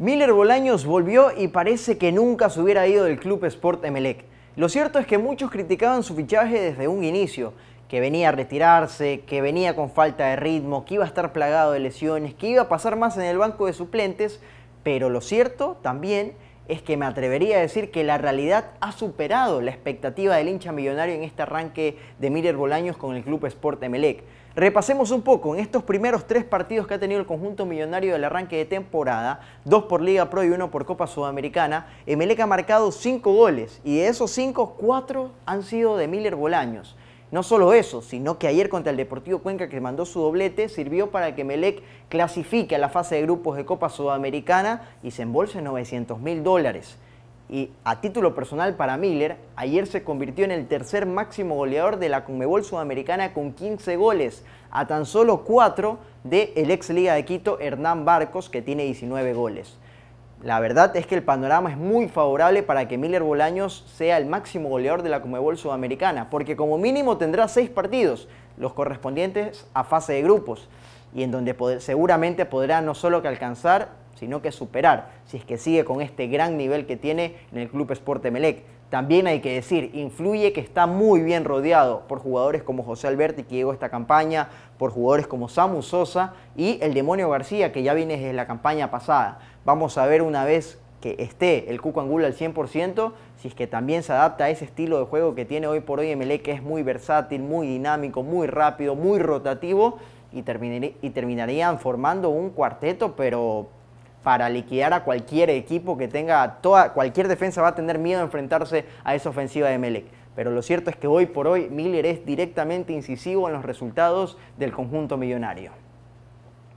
Miller Bolaños volvió y parece que nunca se hubiera ido del club Sport Emelec. Lo cierto es que muchos criticaban su fichaje desde un inicio, que venía a retirarse, que venía con falta de ritmo, que iba a estar plagado de lesiones, que iba a pasar más en el banco de suplentes, pero lo cierto también es que me atrevería a decir que la realidad ha superado la expectativa del hincha millonario en este arranque de Miller Bolaños con el club Sport Emelec. Repasemos un poco, en estos primeros tres partidos que ha tenido el conjunto millonario del arranque de temporada, dos por Liga Pro y uno por Copa Sudamericana, Emelec ha marcado cinco goles y de esos cinco, cuatro han sido de Miller Bolaños. No solo eso, sino que ayer contra el Deportivo Cuenca que mandó su doblete sirvió para que Melec clasifique a la fase de grupos de Copa Sudamericana y se embolse 900 mil dólares. Y a título personal para Miller, ayer se convirtió en el tercer máximo goleador de la Conmebol Sudamericana con 15 goles, a tan solo 4 de el ex Liga de Quito Hernán Barcos que tiene 19 goles. La verdad es que el panorama es muy favorable para que Miller Bolaños sea el máximo goleador de la Comebol Sudamericana, porque como mínimo tendrá seis partidos, los correspondientes a fase de grupos, y en donde seguramente podrá no solo que alcanzar sino que superar, si es que sigue con este gran nivel que tiene en el Club esporte Melec. También hay que decir, influye que está muy bien rodeado por jugadores como José Alberti, que llegó a esta campaña, por jugadores como Samu Sosa y el Demonio García, que ya viene desde la campaña pasada. Vamos a ver una vez que esté el Cuco Angula al 100%, si es que también se adapta a ese estilo de juego que tiene hoy por hoy Emelec, que es muy versátil, muy dinámico, muy rápido, muy rotativo, y, terminarían formando un cuarteto, pero para liquidar a cualquier equipo que tenga toda, cualquier defensa va a tener miedo a enfrentarse a esa ofensiva de Melec. Pero lo cierto es que hoy por hoy Miller es directamente incisivo en los resultados del conjunto millonario.